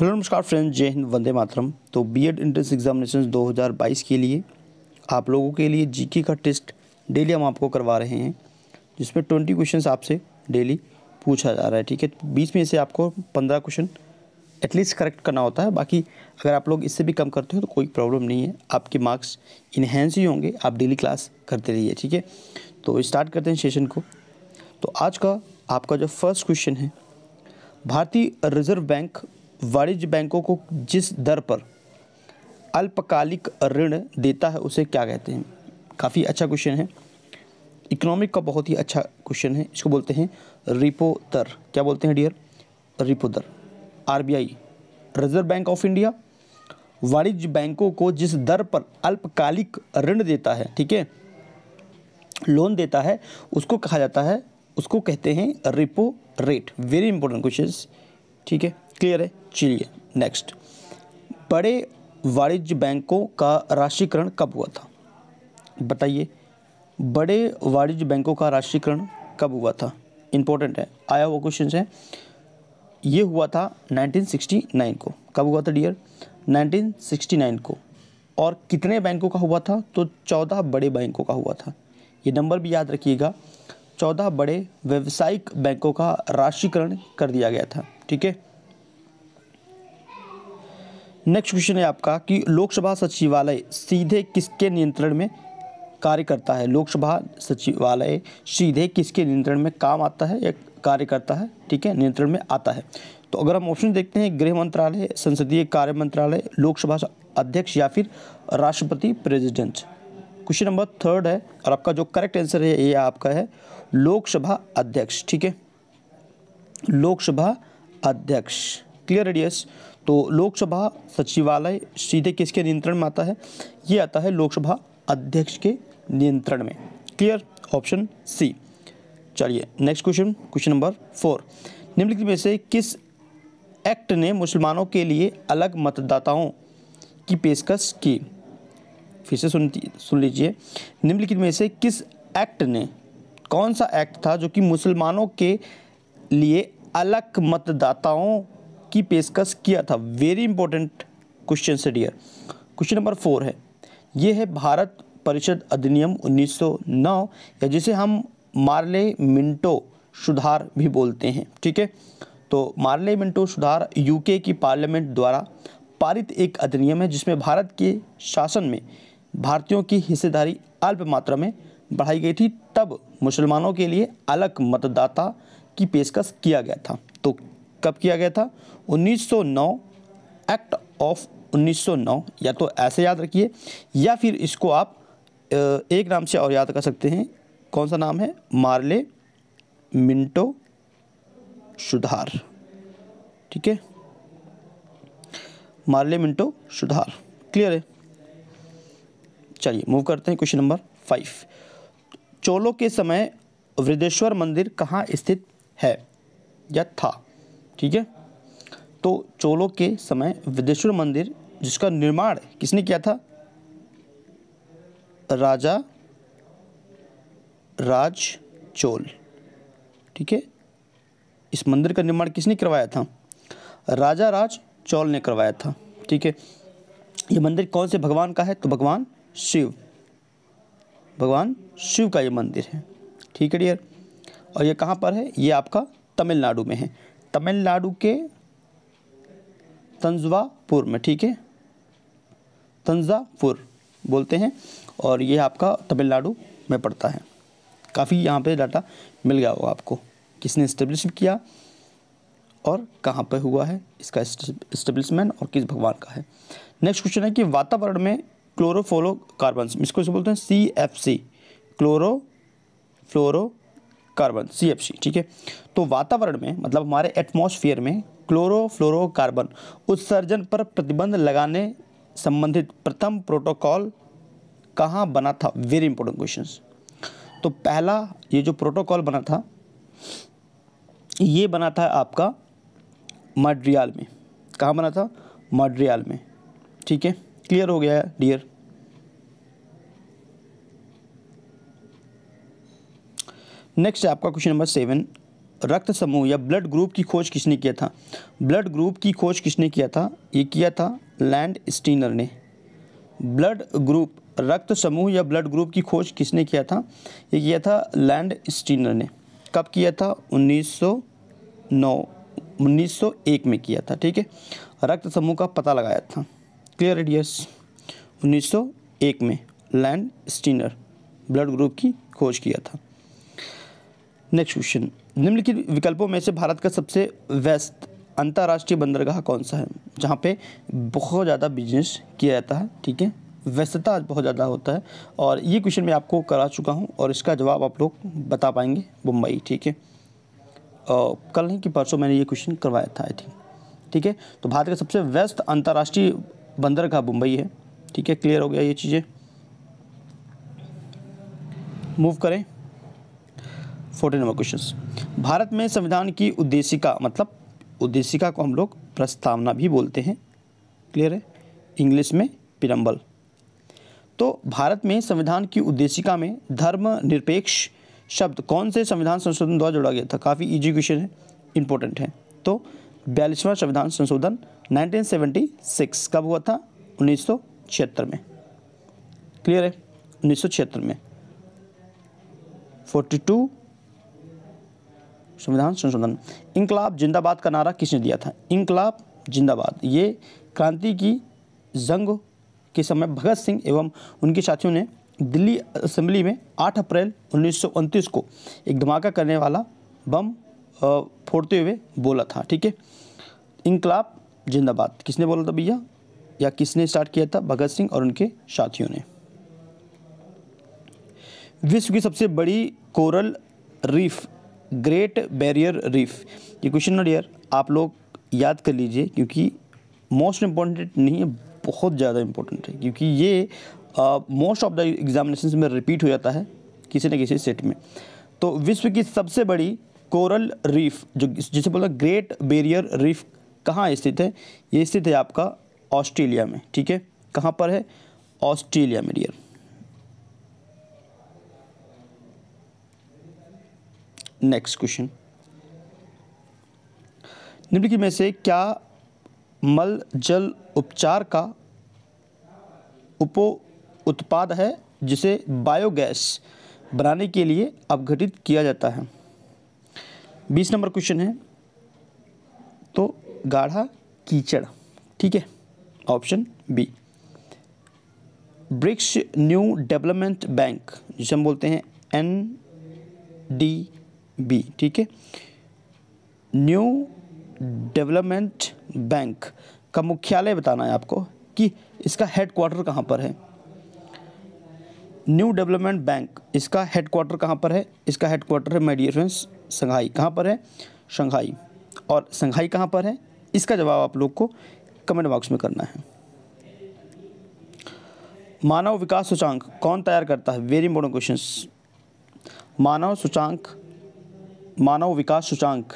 hello नमस्कार friends जय हिंद वंदे मातरम तो बीएड एंट्रेंस एग्जामिनेशन 2022 के लिए आप लोगों के लिए जीके का टेस्ट डेली हम आपको करवा रहे हैं जिसमें 20 क्वेश्चन आपसे डेली पूछा जा रहा है ठीक है बीस में से आपको 15 क्वेश्चन एटलीस्ट करेक्ट करना होता है बाकी अगर आप लोग इससे भी कम करते हो तो कोई प्रॉब्लम नहीं है आपके मार्क्स इन्हेंस ही होंगे आप डेली क्लास करते रहिए ठीक है तो स्टार्ट करते हैं सेशन को तो आज का आपका जो फर्स्ट क्वेश्चन है भारतीय रिजर्व बैंक वाणिज्य बैंकों को जिस दर पर अल्पकालिक ऋण देता है उसे क्या कहते हैं काफ़ी अच्छा क्वेश्चन है इकोनॉमिक का बहुत ही अच्छा क्वेश्चन है इसको बोलते हैं रिपो दर क्या बोलते हैं डियर रिपो दर RBI reserve bank of India वाणिज्य बैंकों को जिस दर पर अल्पकालिक ऋण देता है ठीक है लोन देता है उसको कहा जाता है उसको कहते हैं repo rate very important question ठीक है क्लियर है चलिए नेक्स्ट बड़े वाणिज्य बैंकों का राशिकरण कब हुआ था बताइए बड़े वाणिज्य बैंकों का राशिकरण कब हुआ था इंपॉर्टेंट है आया हुआ क्वेश्चन है ये हुआ था 1969 को कब हुआ था डियर 1969 को और कितने बैंकों का हुआ था तो 14 बड़े बैंकों का हुआ था ये नंबर भी याद रखिएगा 14 बड़े व्यावसायिक बैंकों का राशिकरण कर दिया गया था ठीक है नेक्स्ट क्वेश्चन है आपका कि लोकसभा सचिवालय सीधे किसके नियंत्रण में कार्य करता है लोकसभा सचिवालय सीधे किसके नियंत्रण में काम आता है या कार्य करता है ठीक है नियंत्रण में आता है तो अगर हम ऑप्शन देखते हैं गृह मंत्रालय संसदीय कार्य मंत्रालय लोकसभा अध्यक्ष या फिर राष्ट्रपति प्रेसिडेंट क्वेश्चन नंबर थर्ड है और आपका जो करेक्ट आंसर है ये आपका है लोकसभा अध्यक्ष ठीक है लोकसभा अध्यक्ष क्लियर रेडियस तो लोकसभा सचिवालय सीधे किसके नियंत्रण में आता है ये आता है लोकसभा अध्यक्ष के नियंत्रण में क्लियर ऑप्शन सी चलिए next question question number four निम्नलिखित में से किस एक्ट ने मुसलमानों के लिए अलग मतदाताओं की पेशकश की फिर से सुन सुन लीजिए निम्नलिखित में से किस एक्ट ने कौन सा एक्ट था जो कि मुसलमानों के लिए अलग मतदाताओं की पेशकश किया था वेरी इंपॉर्टेंट क्वेश्चन से डियर क्वेश्चन नंबर फोर है ये है भारत परिषद अधिनियम 1909 या जिसे हम मार्ले मिंटो सुधार भी बोलते हैं ठीक है तो मार्ले मिंटो सुधार यूके की पार्लियामेंट द्वारा पारित एक अधिनियम है जिसमें भारत के शासन में भारतीयों की हिस्सेदारी अल्प मात्रा में बढ़ाई गई थी तब मुसलमानों के लिए अलग मतदाता की पेशकश किया गया था तो कब किया गया था 1909 एक्ट ऑफ 1909 या तो ऐसे याद रखिए या फिर इसको आप एक नाम से और याद कर सकते हैं कौन सा नाम है मार्ले मिंटो सुधार ठीक है मार्ले मिंटो सुधार क्लियर है चलिए मूव करते हैं क्वेश्चन नंबर फाइव चोलों के समय वृद्धेश्वर मंदिर कहाँ स्थित है या था ठीक है तो चोलों के समय विदेश्वर मंदिर जिसका निर्माण किसने किया था राजा राज चोल ठीक है इस मंदिर का निर्माण किसने करवाया था राजा राज चौल ने करवाया था ठीक है ये मंदिर कौन से भगवान का है तो भगवान शिव भगवान शिव का ये मंदिर है ठीक है डियर और ये कहाँ पर है ये आपका तमिलनाडु में है तमिलनाडु के तंजवापुर में ठीक है तंजापुर बोलते हैं और ये आपका तमिलनाडु में पड़ता है काफ़ी यहाँ पे डाटा मिल गया होगा आपको किसने इस्टेब्लिश किया और कहाँ पर हुआ है इसका इस्टेब्लिशमेंट और किस भगवान का है नेक्स्ट क्वेश्चन है कि वातावरण में कार्बन इसको बोलते हैं C F C chlorofluorocarbon C ठीक है तो वातावरण में मतलब हमारे एटमोसफियर में क्लोरोफ्लोरोकार्बन उत्सर्जन पर प्रतिबंध लगाने संबंधित प्रथम प्रोटोकॉल कहाँ बना था वेरी इंपॉर्टेंट क्वेश्चन तो पहला ये जो प्रोटोकॉल बना था ये बना था आपका मड्रियाल में कहाँ बना था मड्रियाल में ठीक है क्लियर हो गया है डियर नेक्स्ट आपका क्वेश्चन नंबर सेवन रक्त समूह या ब्लड ग्रुप की खोज किसने किया था ब्लड ग्रुप की खोज किसने किया था ये किया था लैंड स्टीनर ने ब्लड ग्रुप रक्त समूह या ब्लड ग्रुप की खोज किसने किया था ये किया था लैंड स्टीनर ने कब किया था 1909 1901 में किया था ठीक है रक्त समूह का पता लगाया था क्लियर इट यस 1901 में लैंड स्टीनर ब्लड ग्रुप की खोज किया था नेक्स्ट क्वेश्चन निम्नलिखित विकल्पों में से भारत का सबसे व्यस्त अंतर्राष्ट्रीय बंदरगाह कौन सा है जहाँ पे बहुत ज़्यादा बिजनेस किया जाता है ठीक है व्यस्तता बहुत ज़्यादा होता है और ये क्वेश्चन मैं आपको करा चुका हूँ और इसका जवाब आप लोग बता पाएंगे मुंबई ठीक है और कल नहीं कि परसों मैंने ये क्वेश्चन करवाया था आई थिंक ठीक है तो भारत का सबसे व्यस्त अंतर्राष्ट्रीय बंदरगाह मुंबई है ठीक है क्लियर हो गया ये चीज़ें मूव करें फोर्टी नंबर क्वेश्चन भारत में संविधान की उद्देशिका मतलब उद्देशिका को हम लोग प्रस्तावना भी बोलते हैं क्लियर है इंग्लिश में पिरम्बल तो भारत में संविधान की उद्देशिका में धर्म निरपेक्ष शब्द कौन से संविधान संशोधन द्वारा जोड़ा गया था काफ़ी ईजी क्वेश्चन है इंपॉर्टेंट है तो बयालीसवां संविधान संशोधन 1976 कब हुआ था उन्नीस में क्लियर है उन्नीस में 42 संविधान संशोधन इंकलाब जिंदाबाद का नारा किसने दिया था इंकलाब जिंदाबाद ये क्रांति की जंग के समय भगत सिंह एवं उनके साथियों ने दिल्ली असेंबली में 8 अप्रैल उन्नीस को एक धमाका करने वाला बम फोड़ते हुए बोला था ठीक है इंकलाब जिंदाबाद किसने बोला था भैया या किसने स्टार्ट किया था भगत सिंह और उनके साथियों ने विश्व की सबसे बड़ी coral reef great barrier reef ये क्वेश्चन नोट यार आप लोग याद कर लीजिए क्योंकि मोस्ट इम्पॉर्टेंट नहीं है बहुत ज़्यादा इम्पोर्टेंट है क्योंकि ये मोस्ट ऑफ द एग्जामिनेशन में रिपीट हो जाता है किसी न किसी सेट में तो विश्व की सबसे बड़ी कोरल रीफ जो जिसे बोला ग्रेट बेरियर रीफ कहाँ स्थित है ये स्थित है आपका ऑस्ट्रेलिया में ठीक है कहाँ पर है ऑस्ट्रेलिया में डियर नेक्स्ट क्वेश्चन निम्नलिखित में से क्या मल जल उपचार का उप उत्पाद है जिसे बायोगैस बनाने के लिए अपघटित किया जाता है बीस नंबर क्वेश्चन है तो गाढ़ा कीचड़ ठीक है option B BRICS new development bank जिसे हम बोलते हैं एन डी बी ठीक है न्यू डेवलपमेंट बैंक का मुख्यालय बताना है आपको कि इसका हेडक्वार्टर कहाँ पर है न्यू डेवलपमेंट बैंक इसका हेडक्वार्टर कहाँ पर है इसका हेडक्वार्टर है मेडियर फ्रेंड्स संघाई कहाँ पर है शंघाई और शंघाई कहाँ पर है इसका जवाब आप लोग को कमेंट बॉक्स में करना है मानव विकास सूचांक कौन तैयार करता है वेरी इंपॉर्टेंट क्वेश्चन मानव सूचांक मानव विकास सूचांक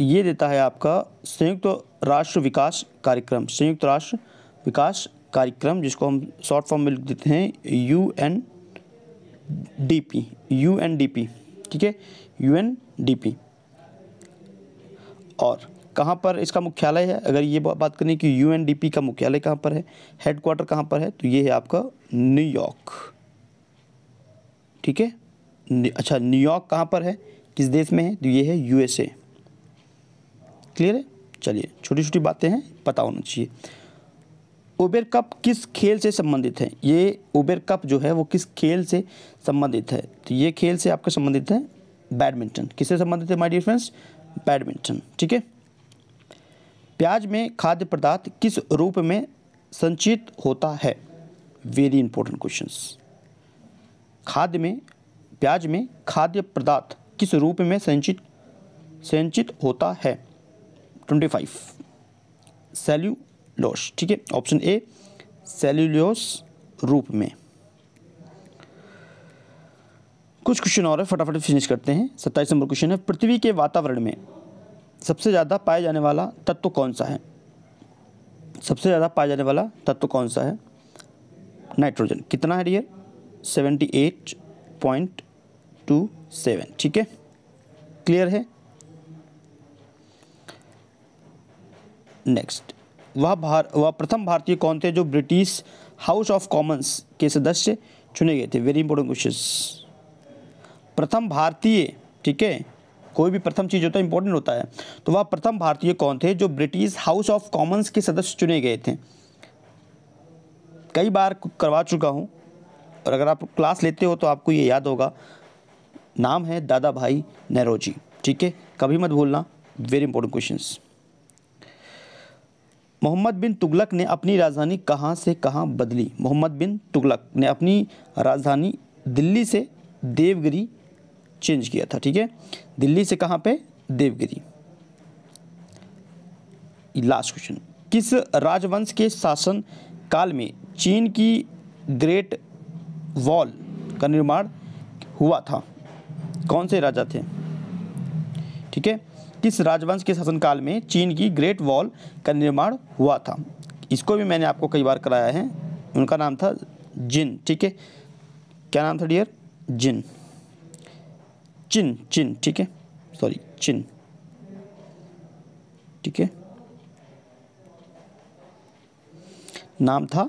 ये देता है आपका संयुक्त तो राष्ट्र विकास कार्यक्रम संयुक्त तो राष्ट्र विकास कार्यक्रम जिसको हम शॉर्ट फॉर्म में लिख देते हैं U N D P U N D P ठीक है यू एन डी पी और कहाँ पर इसका मुख्यालय है अगर ये बात करें कि यू एन डी पी का मुख्यालय कहाँ पर है हेडक्वार्टर कहाँ पर है तो ये है आपका न्यूयॉर्क ठीक है अच्छा न्यूयॉर्क कहाँ पर है किस देश में है तो ये है यूएसए क्लियर है चलिए छोटी छोटी बातें हैं पता होना चाहिए ओबेर कप किस खेल से संबंधित है ये ओबेर कप जो है वो किस खेल से संबंधित है तो ये खेल से आपका संबंधित है बैडमिंटन किससे संबंधित है माय डियर फ्रेंड्स बैडमिंटन ठीक है प्याज में खाद्य पदार्थ किस रूप में संचित होता है वेरी इंपॉर्टेंट क्वेश्चंस खाद्य में प्याज में खाद्य पदार्थ किस रूप में संचित संचित होता है ट्वेंटी फाइव सेल्यूलोस ठीक है ऑप्शन ए सेल्यूलोस रूप में कुछ क्वेश्चन और है फटाफट फिनिश करते हैं सत्ताईस नंबर क्वेश्चन है पृथ्वी के वातावरण में सबसे ज़्यादा पाया जाने वाला तत्व कौन सा है सबसे ज़्यादा पाया जाने वाला तत्व कौन सा है नाइट्रोजन कितना है dear seventy eight point two seven ठीक है क्लियर है नेक्स्ट वह भार वह प्रथम भारतीय कौन थे जो ब्रिटिश हाउस ऑफ कॉमन्स के सदस्य चुने गए थे वेरी इंपॉर्टेंट क्वेश्चन प्रथम भारतीय ठीक है कोई भी प्रथम चीज़ होता है इंपॉर्टेंट होता है तो वह प्रथम भारतीय कौन थे जो ब्रिटिश हाउस ऑफ कॉमन्स के सदस्य चुने गए थे कई बार करवा चुका हूं और अगर आप क्लास लेते हो तो आपको ये याद होगा नाम है दादा भाई नेहरोजी ठीक है कभी मत भूलना very important question Mohammad bin Tughlaq ने अपनी राजधानी कहाँ से कहाँ बदली मोहम्मद बिन तुगलक ने अपनी राजधानी दिल्ली से देवगिरी चेंज किया था ठीक है दिल्ली से कहाँ पे देवगिरी लास्ट क्वेश्चन किस राजवंश के शासन काल में चीन की ग्रेट वॉल का निर्माण हुआ था कौन से राजा थे ठीक है किस राजवंश के शासनकाल में चीन की ग्रेट वॉल का निर्माण हुआ था इसको भी मैंने आपको कई बार कराया है उनका नाम था जिन ठीक है क्या नाम था डियर जिन चिन चिन ठीक है सॉरी चिन ठीक है नाम था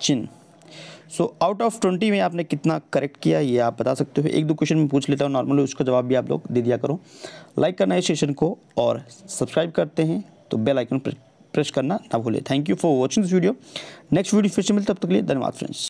चिन सो आउट ऑफ ट्वेंटी में आपने कितना करेक्ट किया ये आप बता सकते हो एक दो क्वेश्चन में पूछ लेता हूँ नॉर्मली उसका जवाब भी आप लोग दे दिया करो लाइक करना है सेशन को और सब्सक्राइब करते हैं तो बेल आइकन प्रेस करना ना भूलें thank you for watching this video next video फिर से मिलते तब तक के लिए धन्यवाद फ्रेंड्स